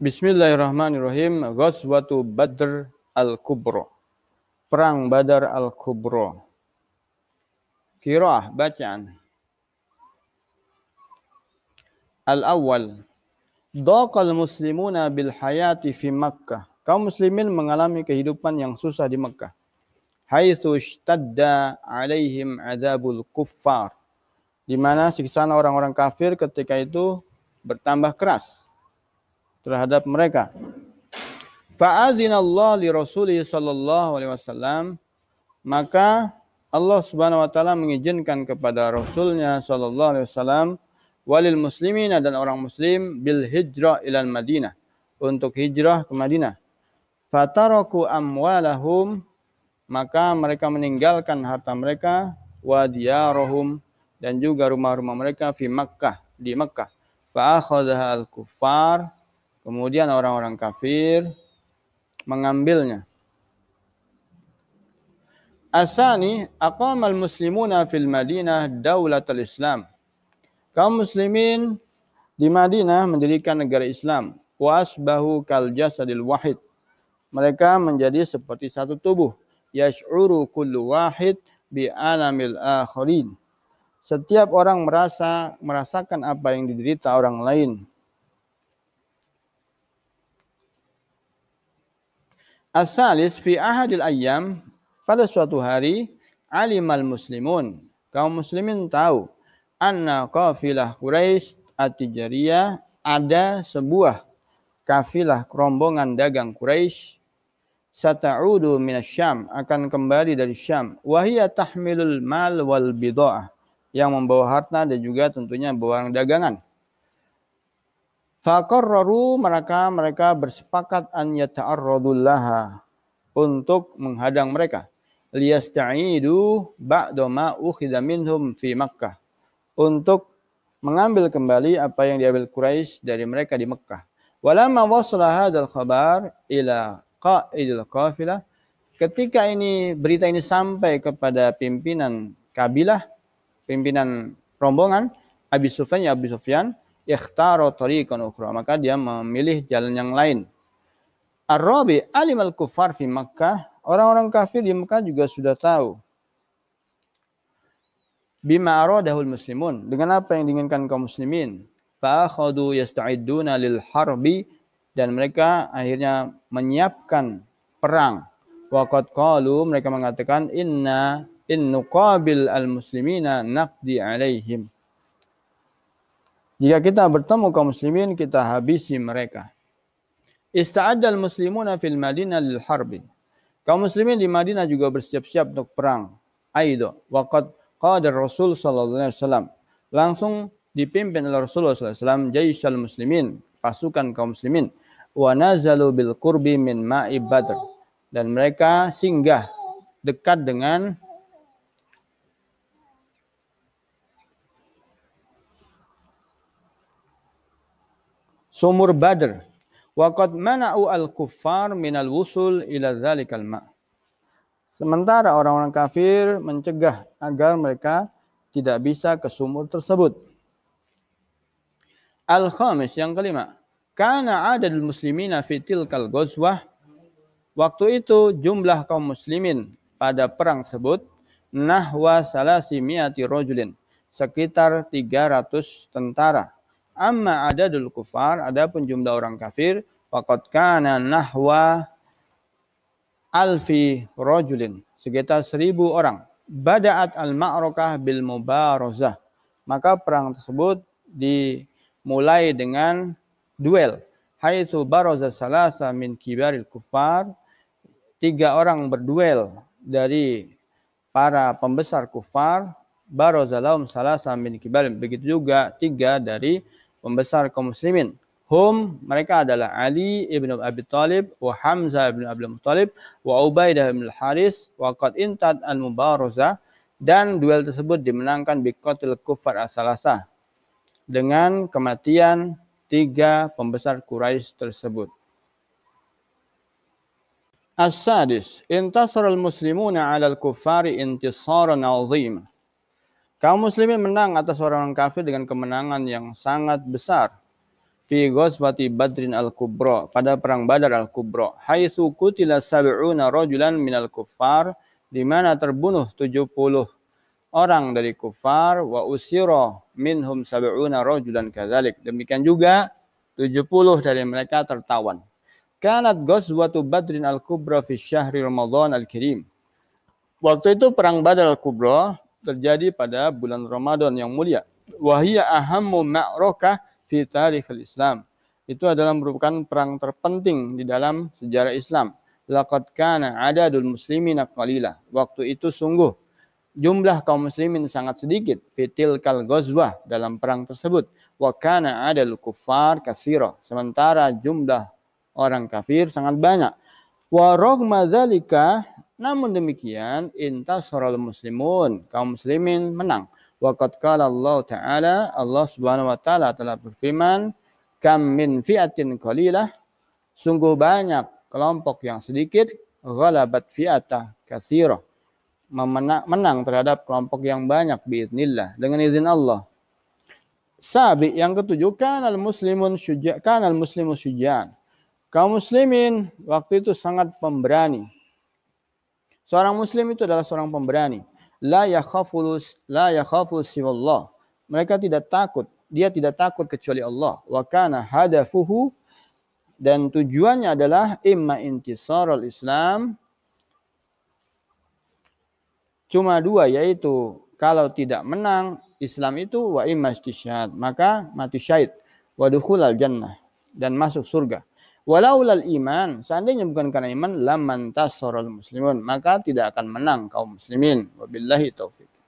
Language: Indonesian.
Bismillahirrahmanirrahim. Ghazwatu Badr Al-Kubro. Perang Badar Al-Kubro. Kirah bacaan. Al-awwal. Daqal muslimuna bil hayati fi Makkah. Kaum muslimin mengalami kehidupan yang susah di Makkah. Haitsu ishtadda alaihim adabul kuffar. Di mana siksaan orang-orang kafir ketika itu bertambah keras terhadap mereka. Fa'azinallah li Rasulih sallallahu alaihi wasallam maka Allah Subhanahu wa taala mengizinkan kepada Rasulnya sallallahu alaihi wasallam walil muslimina dan orang muslim bil hijrah ilal Madinah untuk hijrah ke Madinah. Fataraku amwalahum maka mereka meninggalkan harta mereka wa diyarahum dan juga rumah-rumah mereka di Makkah di Makkah. Fa al-kuffar Kemudian orang-orang kafir mengambilnya. Asani aqamal muslimuna fil Madinah daulatul Islam. Kaum muslimin di Madinah mendirikan negara Islam. Wasbahu kal jasadil wahid. Mereka menjadi seperti satu tubuh. Yash'uru kullu wahid bi alamil akhirin. Setiap orang merasa merasakan apa yang diderita orang lain Asalis fi ahadil ayam pada suatu hari alimal muslimun kaum muslimin tahu anna kafilah Quraisy at-tijariyah ada sebuah kafilah rombongan dagang Quraisy sata'udu minasyam akan kembali dari Syam wahia tahmilul mal wal bid'ah yang membawa harta dan juga tentunya barang dagangan Fakorroru mereka mereka bersepakat an yata'arrodullaha untuk menghadang mereka. Liyasta'idu ba'doma ma ukhidha minhum fi Makkah. Untuk mengambil kembali apa yang diambil Quraisy dari mereka di Mekkah. Walamma wasala hadal khabar ila qa'idil qafilah. Ketika ini berita ini sampai kepada pimpinan kabilah, pimpinan rombongan Abi Sufyan ya Abi Sufyan, ikhtaro tariqan ukhra maka dia memilih jalan yang lain Arabi alim al kufar fi Makkah orang-orang kafir di Mekah juga sudah tahu bima aradahul muslimun dengan apa yang diinginkan kaum muslimin fa khadu yasta'iduna lil harbi dan mereka akhirnya menyiapkan perang waqad qalu mereka mengatakan inna in nuqabil al muslimina naqdi alaihim jika kita bertemu kaum muslimin, kita habisi mereka. Ista'addal muslimuna fil Madinah lil harbi. Kaum muslimin di Madinah juga bersiap-siap untuk perang. Aido waqad qadar Rasul sallallahu alaihi wasallam. Langsung dipimpin oleh Rasulullah sallallahu alaihi wasallam jaisal muslimin, pasukan kaum muslimin. Wa nazalu bil qurbi min ma'i Badr. Dan mereka singgah dekat dengan sumur Badr waqad mana'u al-kuffar minal wusul ila dzalikal ma' Sementara orang-orang kafir mencegah agar mereka tidak bisa ke sumur tersebut. Al-khamis yang kelima. Karena adadul muslimina fitil kal ghazwah. Waktu itu jumlah kaum muslimin pada perang tersebut nahwa salasimiyati rojulin. Sekitar 300 tentara. Amma adadul kufar, adapun jumlah orang kafir, faqad kana nahwa alfi rojulin, sekitar seribu orang. Bada'at al-ma'rokah bil mubarazah Maka perang tersebut dimulai dengan duel. Haitsu baraza salasa min kibaril kufar. Tiga orang berduel dari para pembesar kufar. Baroza salasa min kibarim. Begitu juga tiga dari pembesar kaum muslimin. Hum mereka adalah Ali ibn Abi Talib, wa Hamzah ibn Abi Talib, wa Ubaidah ibn Haris, wa Qad Intad al-Mubarazah dan duel tersebut dimenangkan biqatil kufar asalasa dengan kematian tiga pembesar Quraisy tersebut. As-sadis, intasara al-muslimuna 'ala al-kuffari intisaran 'azima. Kaum muslimin menang atas orang-orang kafir dengan kemenangan yang sangat besar. Fi ghazwati Badrin al-Kubra, pada perang Badar al-Kubra, haitsu qutila sab'una rajulan minal kuffar, di mana terbunuh 70 orang dari kufar wa usira minhum sab'una rajulan kadzalik. Demikian juga 70 dari mereka tertawan. Kanat ghazwatu Badrin al-Kubra fi syahri Ramadan al-Karim. Waktu itu perang Badar al-Kubra terjadi pada bulan Ramadan yang mulia. Wahia ahammu ma'rokah fi tarikhil Islam. Itu adalah merupakan perang terpenting di dalam sejarah Islam. Laqad kana adadul muslimin qalilah. Waktu itu sungguh jumlah kaum muslimin sangat sedikit fitil kal ghozwah dalam perang tersebut wa kana adal kuffar kasiro. sementara jumlah orang kafir sangat banyak wa rogma namun demikian, intasoral muslimun, kaum muslimin menang. Waqad qala Allah Ta'ala, Allah Subhanahu wa taala telah berfirman, "Kam min fi'atin qalilah" Sungguh banyak kelompok yang sedikit ghalabat fiata kasiro Memenang, menang terhadap kelompok yang banyak biiznillah dengan izin Allah. Sabi yang ketujuh kanal muslimun syuja kanal muslimun syuja'an. Kaum muslimin waktu itu sangat pemberani, Seorang muslim itu adalah seorang pemberani. La yakhafulus la yakhafus siwallah. Mereka tidak takut, dia tidak takut kecuali Allah. Wa kana hadafuhu dan tujuannya adalah imma intisarul Islam cuma dua yaitu kalau tidak menang Islam itu wa imma maka mati syahid wa dukhulal jannah dan masuk surga. Walaulal iman, seandainya bukan karena iman, laman tasorol muslimun, maka tidak akan menang kaum muslimin. Wabillahi taufik.